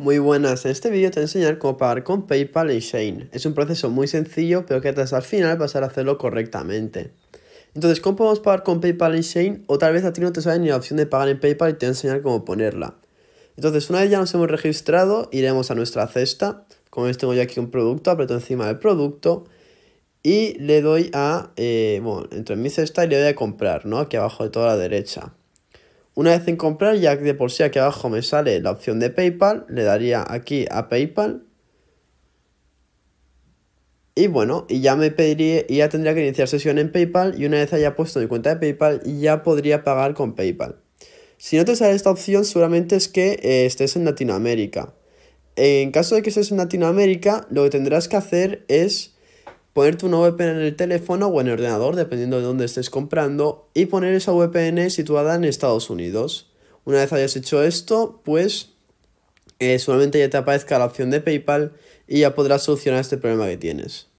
Muy buenas, en este vídeo te voy a enseñar cómo pagar con PayPal y Shane. Es un proceso muy sencillo, pero que hasta al final vas a hacerlo correctamente. Entonces, ¿cómo podemos pagar con PayPal y Shane? O tal vez a ti no te sale ni la opción de pagar en PayPal y te voy a enseñar cómo ponerla. Entonces, una vez ya nos hemos registrado, iremos a nuestra cesta. Como veis, tengo yo aquí un producto, aprieto encima del producto y le doy a... Eh, bueno, entro en mi cesta y le doy a comprar, ¿no? Aquí abajo de toda la derecha. Una vez en comprar, ya de por sí aquí abajo me sale la opción de PayPal, le daría aquí a PayPal. Y bueno, y ya me pediría, ya tendría que iniciar sesión en PayPal y una vez haya puesto mi cuenta de PayPal ya podría pagar con PayPal. Si no te sale esta opción, seguramente es que eh, estés en Latinoamérica. En caso de que estés en Latinoamérica, lo que tendrás que hacer es ponerte una VPN en el teléfono o en el ordenador, dependiendo de dónde estés comprando, y poner esa VPN situada en Estados Unidos. Una vez hayas hecho esto, pues eh, solamente ya te aparezca la opción de PayPal y ya podrás solucionar este problema que tienes.